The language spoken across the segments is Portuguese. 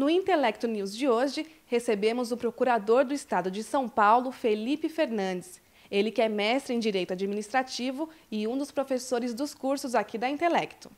No Intelecto News de hoje, recebemos o procurador do Estado de São Paulo, Felipe Fernandes. Ele que é mestre em Direito Administrativo e um dos professores dos cursos aqui da Intelecto.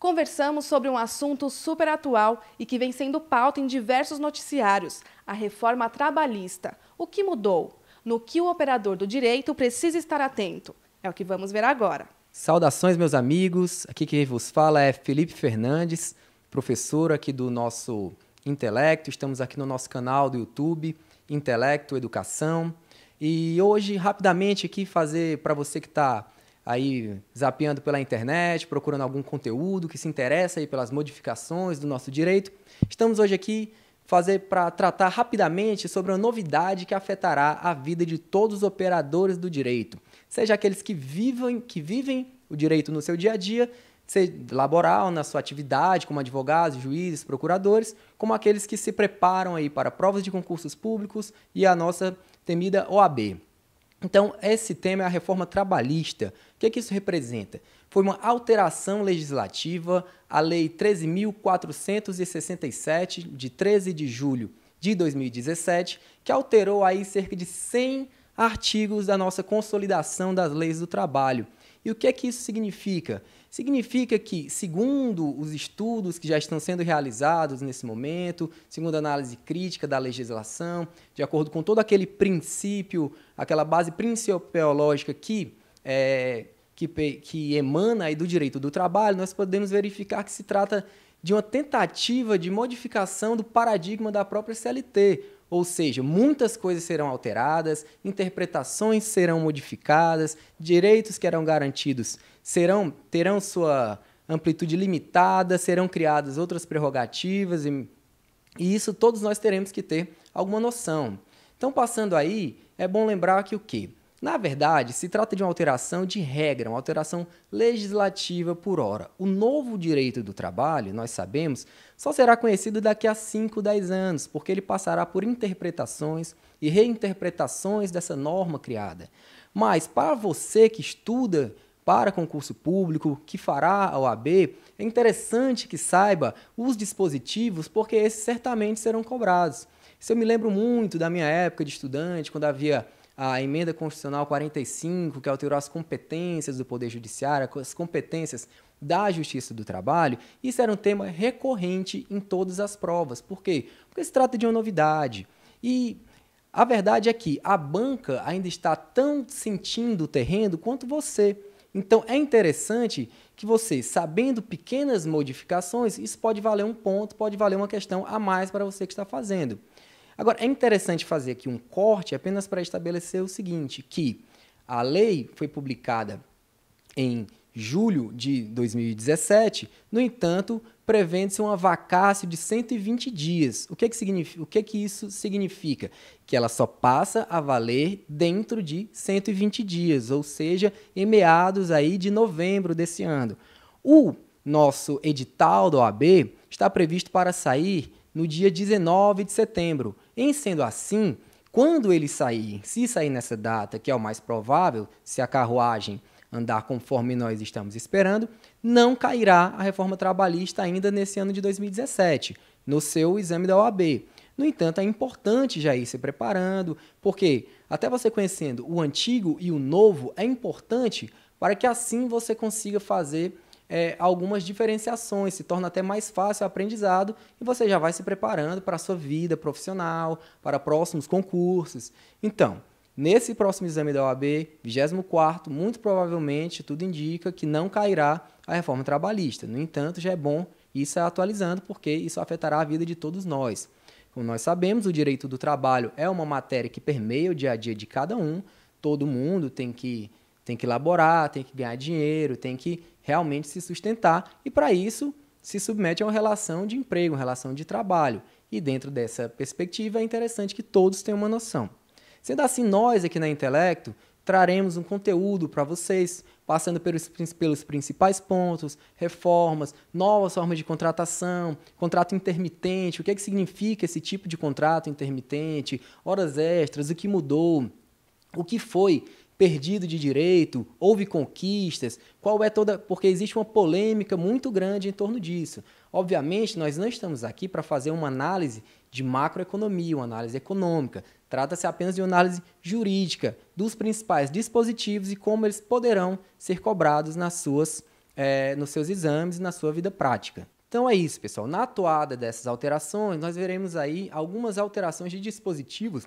Conversamos sobre um assunto super atual e que vem sendo pauta em diversos noticiários, a reforma trabalhista. O que mudou? No que o operador do direito precisa estar atento? É o que vamos ver agora. Saudações, meus amigos. Aqui quem vos fala é Felipe Fernandes, professor aqui do nosso Intelecto. Estamos aqui no nosso canal do YouTube, Intelecto Educação. E hoje, rapidamente, aqui fazer para você que está aí zapeando pela internet, procurando algum conteúdo que se interessa aí pelas modificações do nosso direito. Estamos hoje aqui fazer para tratar rapidamente sobre uma novidade que afetará a vida de todos os operadores do direito, seja aqueles que vivem, que vivem o direito no seu dia a dia, seja laboral, na sua atividade como advogados, juízes, procuradores, como aqueles que se preparam aí para provas de concursos públicos e a nossa temida OAB. Então, esse tema é a reforma trabalhista. O que, é que isso representa? foi uma alteração legislativa à Lei 13.467, de 13 de julho de 2017, que alterou aí cerca de 100 artigos da nossa consolidação das leis do trabalho. E o que é que isso significa? Significa que, segundo os estudos que já estão sendo realizados nesse momento, segundo a análise crítica da legislação, de acordo com todo aquele princípio, aquela base principiológica que é, que, que emana aí do direito do trabalho, nós podemos verificar que se trata de uma tentativa de modificação do paradigma da própria CLT. Ou seja, muitas coisas serão alteradas, interpretações serão modificadas, direitos que eram garantidos serão terão sua amplitude limitada, serão criadas outras prerrogativas e, e isso todos nós teremos que ter alguma noção. Então, passando aí, é bom lembrar que o quê? Na verdade, se trata de uma alteração de regra, uma alteração legislativa por hora. O novo direito do trabalho, nós sabemos, só será conhecido daqui a 5, 10 anos, porque ele passará por interpretações e reinterpretações dessa norma criada. Mas para você que estuda para concurso público, que fará a OAB, é interessante que saiba os dispositivos, porque esses certamente serão cobrados. Se eu me lembro muito da minha época de estudante, quando havia a emenda constitucional 45, que alterou as competências do Poder Judiciário, as competências da Justiça do Trabalho, isso era um tema recorrente em todas as provas. Por quê? Porque se trata de uma novidade. E a verdade é que a banca ainda está tão sentindo o terreno quanto você. Então é interessante que você, sabendo pequenas modificações, isso pode valer um ponto, pode valer uma questão a mais para você que está fazendo. Agora, é interessante fazer aqui um corte apenas para estabelecer o seguinte, que a lei foi publicada em julho de 2017, no entanto, prevendo-se uma vacácio de 120 dias. O que, é que, significa, o que, é que isso significa? Que ela só passa a valer dentro de 120 dias, ou seja, em meados aí de novembro desse ano. O nosso edital da OAB está previsto para sair no dia 19 de setembro. Em sendo assim, quando ele sair, se sair nessa data, que é o mais provável, se a carruagem andar conforme nós estamos esperando, não cairá a reforma trabalhista ainda nesse ano de 2017, no seu exame da OAB. No entanto, é importante já ir se preparando, porque até você conhecendo o antigo e o novo é importante para que assim você consiga fazer é, algumas diferenciações, se torna até mais fácil o aprendizado e você já vai se preparando para a sua vida profissional, para próximos concursos. Então, nesse próximo exame da OAB, 24, muito provavelmente tudo indica que não cairá a reforma trabalhista. No entanto, já é bom isso atualizando, porque isso afetará a vida de todos nós. Como nós sabemos, o direito do trabalho é uma matéria que permeia o dia a dia de cada um, todo mundo tem que tem que laborar, tem que ganhar dinheiro, tem que realmente se sustentar. E para isso, se submete a uma relação de emprego, uma relação de trabalho. E dentro dessa perspectiva, é interessante que todos tenham uma noção. Sendo assim, nós aqui na Intelecto traremos um conteúdo para vocês, passando pelos, pelos principais pontos, reformas, novas formas de contratação, contrato intermitente, o que, é que significa esse tipo de contrato intermitente, horas extras, o que mudou, o que foi perdido de direito, houve conquistas, qual é toda. Porque existe uma polêmica muito grande em torno disso. Obviamente, nós não estamos aqui para fazer uma análise de macroeconomia, uma análise econômica. Trata-se apenas de uma análise jurídica dos principais dispositivos e como eles poderão ser cobrados nas suas, é, nos seus exames e na sua vida prática. Então é isso, pessoal. Na atuada dessas alterações, nós veremos aí algumas alterações de dispositivos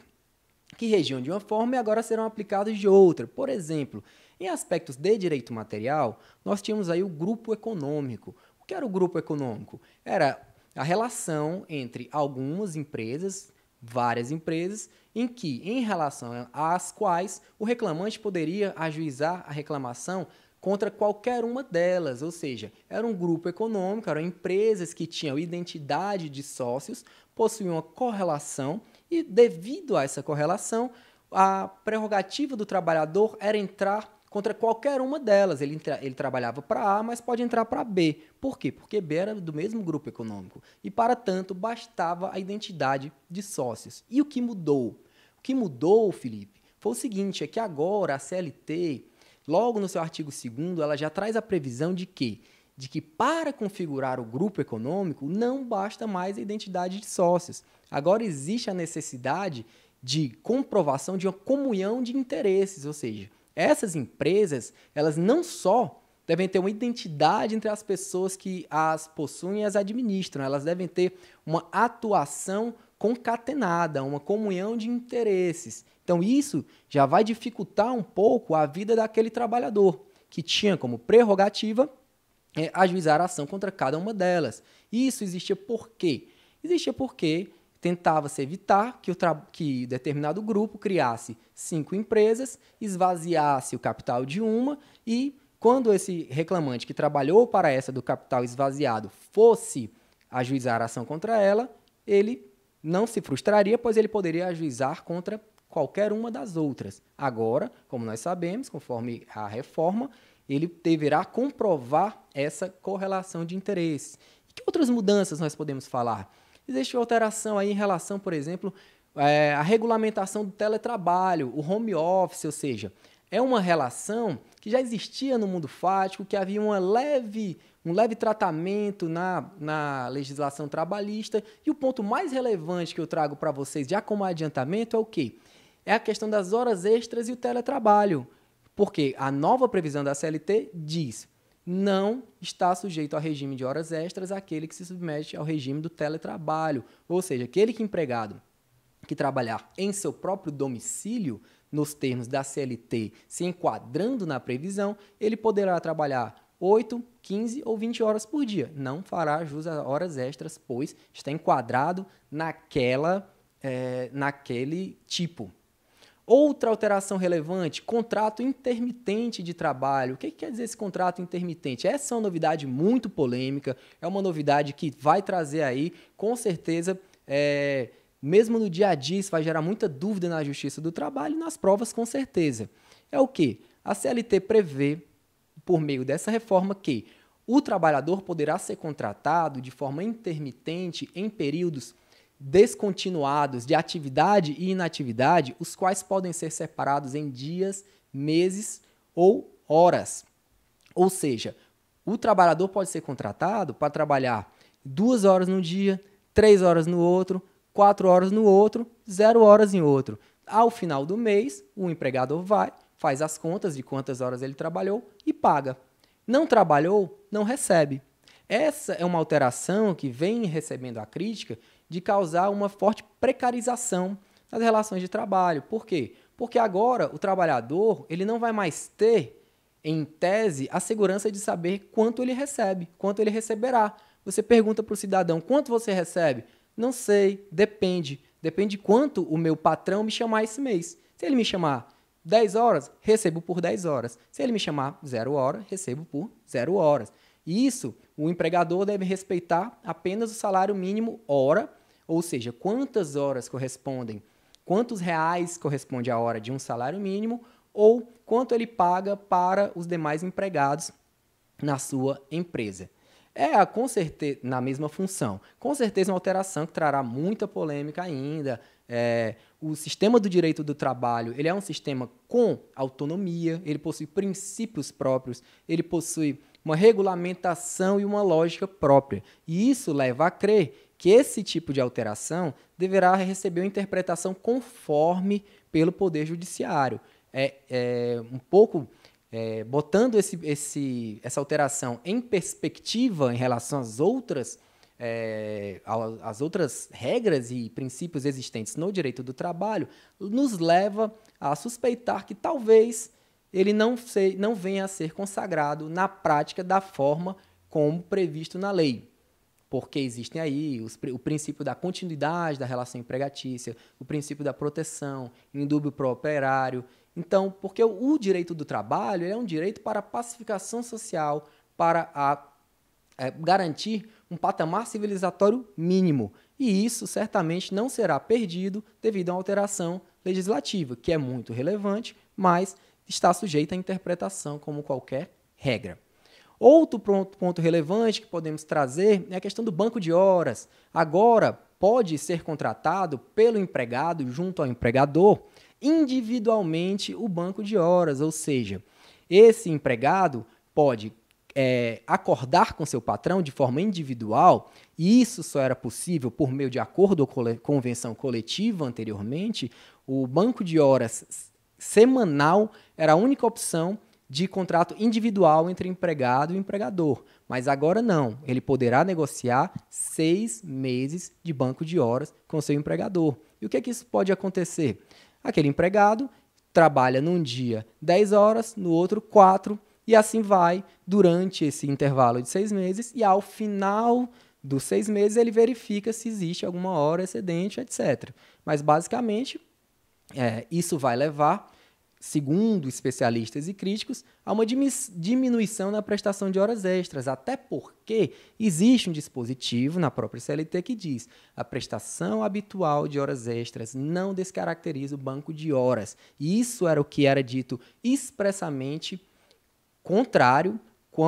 que regiam de uma forma e agora serão aplicados de outra. Por exemplo, em aspectos de direito material, nós tínhamos aí o grupo econômico. O que era o grupo econômico? Era a relação entre algumas empresas, várias empresas, em que, em relação às quais, o reclamante poderia ajuizar a reclamação contra qualquer uma delas, ou seja, era um grupo econômico, eram empresas que tinham identidade de sócios, possuíam uma correlação e devido a essa correlação, a prerrogativa do trabalhador era entrar contra qualquer uma delas. Ele, entra, ele trabalhava para A, mas pode entrar para B. Por quê? Porque B era do mesmo grupo econômico. E, para tanto, bastava a identidade de sócios. E o que mudou? O que mudou, Felipe, foi o seguinte: é que agora a CLT, logo no seu artigo 2, ela já traz a previsão de que de que para configurar o grupo econômico não basta mais a identidade de sócios. Agora existe a necessidade de comprovação de uma comunhão de interesses, ou seja, essas empresas, elas não só devem ter uma identidade entre as pessoas que as possuem e as administram, elas devem ter uma atuação concatenada, uma comunhão de interesses. Então isso já vai dificultar um pouco a vida daquele trabalhador que tinha como prerrogativa é, ajuizar a ação contra cada uma delas. Isso existia por quê? Existia porque tentava-se evitar que, o que determinado grupo criasse cinco empresas, esvaziasse o capital de uma e, quando esse reclamante que trabalhou para essa do capital esvaziado fosse ajuizar a ação contra ela, ele não se frustraria, pois ele poderia ajuizar contra qualquer uma das outras. Agora, como nós sabemos, conforme a reforma, ele deverá comprovar essa correlação de interesses. E que outras mudanças nós podemos falar? Existe alteração aí em relação, por exemplo, é, eh, à regulamentação do teletrabalho, o home office, ou seja, é uma relação que já existia no mundo fático, que havia uma leve, um leve tratamento na, na legislação trabalhista. E o ponto mais relevante que eu trago para vocês, já como adiantamento, é o quê? É a questão das horas extras e o teletrabalho. Porque a nova previsão da CLT diz não está sujeito a regime de horas extras aquele que se submete ao regime do teletrabalho. Ou seja, aquele que empregado que trabalhar em seu próprio domicílio, nos termos da CLT, se enquadrando na previsão, ele poderá trabalhar 8, 15 ou 20 horas por dia. Não fará jus a horas extras, pois está enquadrado naquela, é, naquele tipo Outra alteração relevante, contrato intermitente de trabalho. O que, que, quer dizer esse contrato intermitente? Essa é uma novidade muito polêmica, é uma novidade que vai trazer aí, com certeza, é, mesmo no dia a dia, isso vai gerar muita dúvida na justiça do trabalho e nas provas, com certeza. É o que? A CLT prevê, por meio dessa reforma, que o trabalhador poderá ser contratado de forma intermitente em períodos descontinuados de atividade e inatividade, os quais podem ser separados em dias, meses ou horas. Ou seja, o trabalhador pode ser contratado para trabalhar duas horas no dia, três horas no outro, quatro horas no outro, zero horas em outro. Ao final do mês, o empregador vai, faz as contas de quantas horas ele trabalhou e paga. Não trabalhou, não recebe. Essa é uma alteração que vem recebendo a crítica de causar uma forte precarização nas relações de trabalho. Por quê? Porque agora o trabalhador ele não vai mais ter, em tese, a segurança de saber quanto ele recebe, quanto ele receberá. Você pergunta para o cidadão quanto você recebe? Não sei, depende. Depende de quanto o meu patrão me chamar esse mês. Se ele me chamar 10 horas, recebo por 10 horas. Se ele me chamar 0 hora, recebo por 0 horas. E isso, o empregador deve respeitar apenas o salário mínimo hora ou seja, quantas horas correspondem, quantos reais corresponde a hora de um salário mínimo ou quanto ele paga para os demais empregados na sua empresa. É, com certeza, na mesma função. Com certeza uma alteração que trará muita polêmica ainda. É, o sistema do direito do trabalho, ele é um sistema com autonomia, ele possui princípios próprios, ele possui uma regulamentação e uma lógica própria. E isso leva a crer que esse tipo de alteração deverá receber uma interpretação conforme pelo Poder Judiciário. É, é um pouco é, botando esse, esse, essa alteração em perspectiva em relação às outras, é, às outras regras e princípios existentes no direito do trabalho, nos leva a suspeitar que talvez ele não, se, não venha a ser consagrado na prática da forma como previsto na lei porque existem aí os, o princípio da continuidade da relação empregatícia, o princípio da proteção, indúbio pro operário. Então, porque o, o direito do trabalho é um direito para a pacificação social, para a, é, garantir um patamar civilizatório mínimo. E isso certamente não será perdido devido a uma alteração legislativa, que é muito relevante, mas está sujeita à interpretação como qualquer regra. Outro ponto relevante que podemos trazer é a questão do banco de horas. Agora, pode ser contratado pelo empregado, junto ao empregador, individualmente o banco de horas, ou seja, esse empregado pode é, acordar com seu patrão de forma individual, e isso só era possível por meio de acordo ou cole convenção coletiva anteriormente, o banco de horas semanal era a única opção de contrato individual entre empregado e empregador. Mas agora não. Ele poderá negociar seis meses de banco de horas com seu empregador. E o que é que isso pode acontecer? Aquele empregado trabalha num dia 10 horas, no outro 4, e assim vai durante esse intervalo de seis meses, e ao final dos seis meses ele verifica se existe alguma hora excedente, etc. Mas basicamente é, isso vai levar segundo especialistas e críticos, há uma diminuição na prestação de horas extras, até porque existe um dispositivo na própria CLT que diz a prestação habitual de horas extras não descaracteriza o banco de horas. E isso era o que era dito expressamente contrário com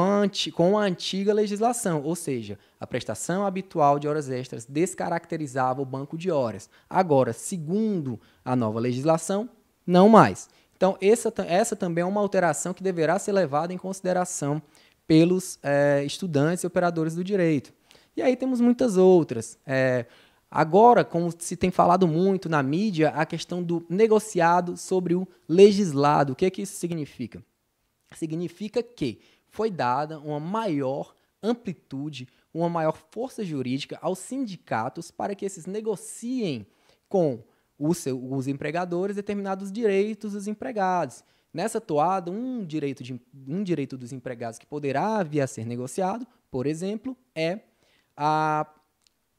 a antiga legislação, ou seja, a prestação habitual de horas extras descaracterizava o banco de horas. Agora, segundo a nova legislação, não mais. Então, essa, essa também é uma alteração que deverá ser levada em consideração pelos é, estudantes e operadores do direito. E aí temos muitas outras. É, agora, como se tem falado muito na mídia, a questão do negociado sobre o legislado. O que, é que isso significa? Significa que foi dada uma maior amplitude, uma maior força jurídica aos sindicatos para que esses negociem com os, seu, os empregadores determinados direitos dos empregados. Nessa toada, um direito, de, um direito dos empregados que poderá vir a ser negociado, por exemplo, é a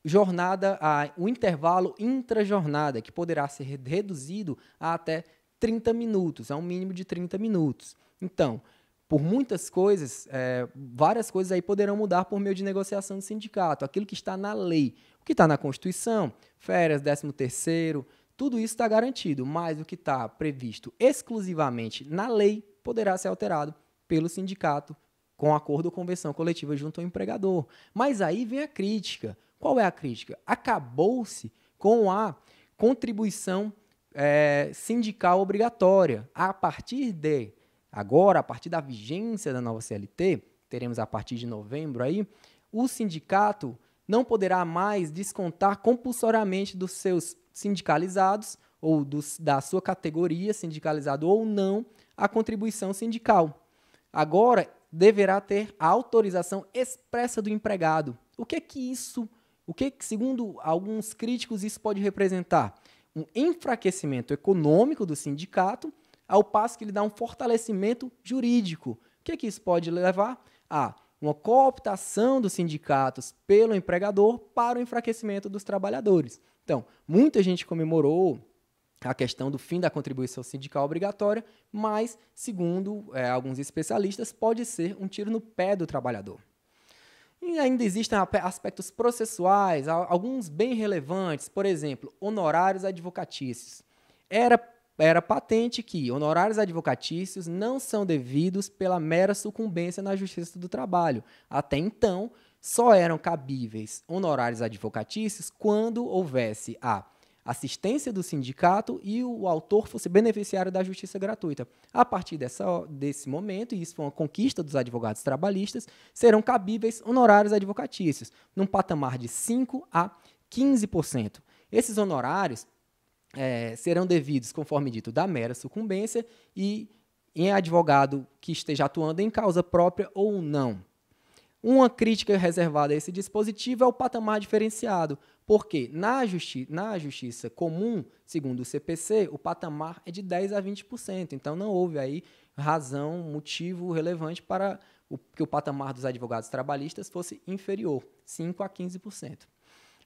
jornada, a, o intervalo intrajornada, que poderá ser reduzido a até 30 minutos, a um mínimo de 30 minutos. Então, por muitas coisas, é, várias coisas aí poderão mudar por meio de negociação do sindicato, aquilo que está na lei, o que está na Constituição, férias, 13 terceiro, tudo isso está garantido, mas o que está previsto exclusivamente na lei poderá ser alterado pelo sindicato com acordo ou convenção coletiva junto ao empregador. Mas aí vem a crítica. Qual é a crítica? Acabou-se com a contribuição é, sindical obrigatória. A partir de agora, a partir da vigência da nova CLT, teremos a partir de novembro aí, o sindicato não poderá mais descontar compulsoriamente dos seus sindicalizados, ou dos da sua categoria, sindicalizado ou não, a contribuição sindical. Agora, deverá ter a autorização expressa do empregado. O que é que isso, o é que, segundo alguns críticos, isso pode representar? Um enfraquecimento econômico do sindicato, ao passo que ele dá um fortalecimento jurídico. O que é que isso pode levar? A uma cooptação dos sindicatos pelo empregador para o enfraquecimento dos trabalhadores. Então, muita gente comemorou a questão do fim da contribuição sindical obrigatória, mas, segundo é, alguns especialistas, pode ser um tiro no pé do trabalhador. E ainda existem aspectos processuais, alguns bem relevantes, por exemplo, honorários advocatícios. Era era patente que honorários advocatícios não são devidos pela mera sucumbência na Justiça do Trabalho. Até então, só eram cabíveis honorários advocatícios quando houvesse a assistência do sindicato e o autor fosse beneficiário da justiça gratuita. A partir dessa, desse momento, e isso foi uma conquista dos advogados trabalhistas, serão cabíveis honorários advocatícios, num patamar de 5 a 15%. Esses honorários é, serão devidos, conforme dito, da mera sucumbência e em advogado que esteja atuando em causa própria ou não. Uma crítica reservada a esse dispositivo é o patamar diferenciado, porque na, justi na justiça comum, segundo o CPC, o patamar é de 10% a 20%. Então não houve aí razão, motivo relevante para o, que o patamar dos advogados trabalhistas fosse inferior, 5% a 15%.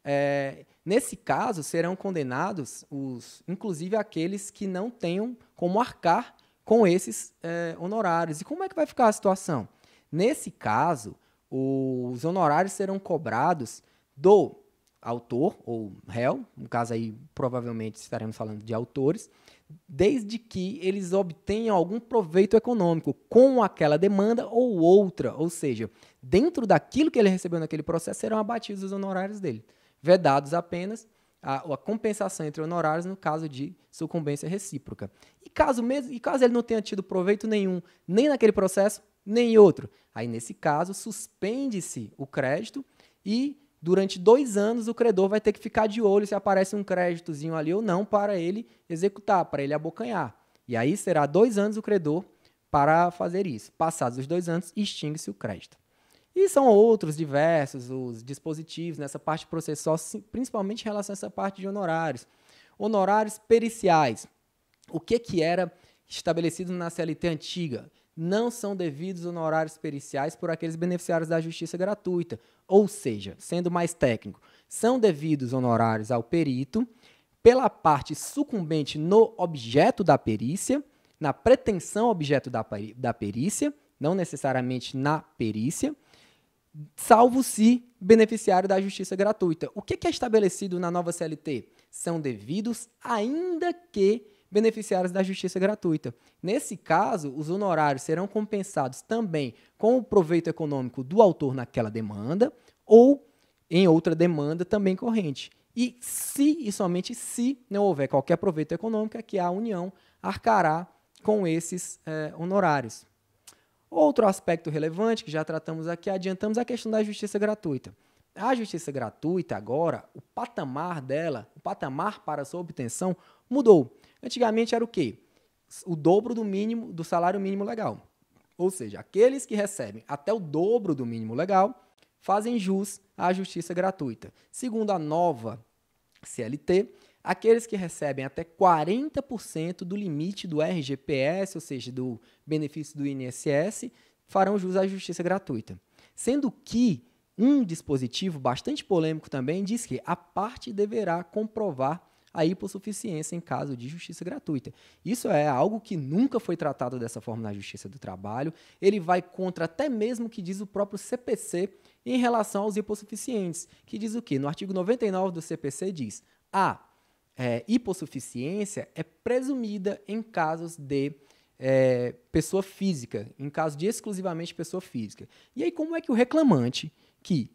É, nesse caso, serão condenados, os, inclusive aqueles que não tenham como arcar com esses é, honorários. E como é que vai ficar a situação? Nesse caso, os honorários serão cobrados do autor ou réu, no caso aí provavelmente estaremos falando de autores, desde que eles obtenham algum proveito econômico com aquela demanda ou outra, ou seja, dentro daquilo que ele recebeu naquele processo serão abatidos os honorários dele vedados apenas a, a, compensação entre honorários no caso de sucumbência recíproca. E caso, mesmo, e caso ele não tenha tido proveito nenhum, nem naquele processo, nem em outro, aí nesse caso suspende-se o crédito e durante dois anos o credor vai ter que ficar de olho se aparece um créditozinho ali ou não para ele executar, para ele abocanhar. E aí será dois anos o credor para fazer isso. Passados os dois anos, extingue-se o crédito. E são outros diversos os dispositivos nessa né? parte processual, principalmente em relação a essa parte de honorários. Honorários periciais. O que, que era estabelecido na CLT antiga? Não são devidos honorários periciais por aqueles beneficiários da justiça gratuita. Ou seja, sendo mais técnico, são devidos honorários ao perito pela parte sucumbente no objeto da perícia, na pretensão objeto da, da perícia, não necessariamente na perícia salvo se beneficiário da justiça gratuita. O que é estabelecido na nova CLT? São devidos, ainda que beneficiários da justiça gratuita. Nesse caso, os honorários serão compensados também com o proveito econômico do autor naquela demanda ou em outra demanda também corrente. E se e somente se não houver qualquer proveito econômico, é que a União arcará com esses eh, honorários. Outro aspecto relevante que já tratamos aqui, adiantamos é a questão da justiça gratuita. A justiça gratuita agora, o patamar dela, o patamar para sua obtenção mudou. Antigamente era o quê? O dobro do mínimo do salário mínimo legal. Ou seja, aqueles que recebem até o dobro do mínimo legal fazem jus à justiça gratuita. Segundo a nova CLT, Aqueles que recebem até 40% do limite do RGPS, ou seja, do benefício do INSS, farão jus à justiça gratuita. Sendo que um dispositivo bastante polêmico também diz que a parte deverá comprovar a hipossuficiência em caso de justiça gratuita. Isso é algo que nunca foi tratado dessa forma na Justiça do Trabalho. Ele vai contra até mesmo o que diz o próprio CPC em relação aos hipossuficientes, que diz o quê? No artigo 99 do CPC diz: "A é, hipossuficiência é presumida em casos de é, pessoa física, em caso de exclusivamente pessoa física. E aí, como é que o reclamante, que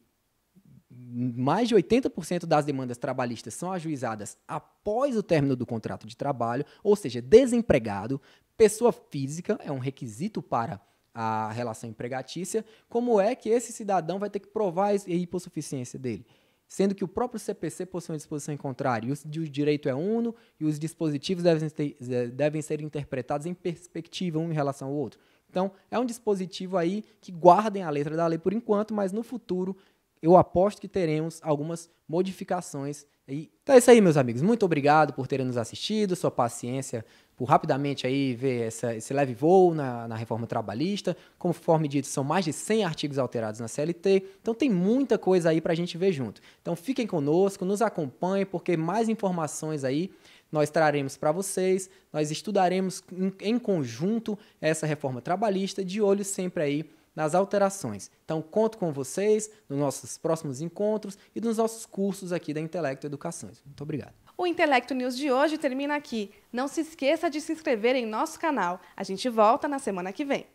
mais de 80% das demandas trabalhistas são ajuizadas após o término do contrato de trabalho, ou seja, desempregado, pessoa física é um requisito para a relação empregatícia, como é que esse cidadão vai ter que provar a hipossuficiência dele? sendo que o próprio CPC possui uma disposição em contrário, e o direito é uno, e os dispositivos devem, eh, devem ser interpretados em perspectiva um em relação ao outro. Então, é um dispositivo aí que guardem a letra da lei por enquanto, mas no futuro eu aposto que teremos algumas modificações. então é isso aí, meus amigos. Muito obrigado por terem nos assistido, sua paciência por rapidamente aí ver essa, esse leve voo na, na reforma trabalhista. Conforme dito, são mais de 100 artigos alterados na CLT, então tem muita coisa aí para a gente ver junto. Então fiquem conosco, nos acompanhem, porque mais informações aí nós traremos para vocês, nós estudaremos em, em conjunto essa reforma trabalhista, de olho sempre aí nas alterações. Então conto com vocês nos nossos próximos encontros e nos nossos cursos aqui da Intelecto Educações. Muito obrigado. O Intelecto News de hoje termina aqui. Não se esqueça de se inscrever em nosso canal. A gente volta na semana que vem.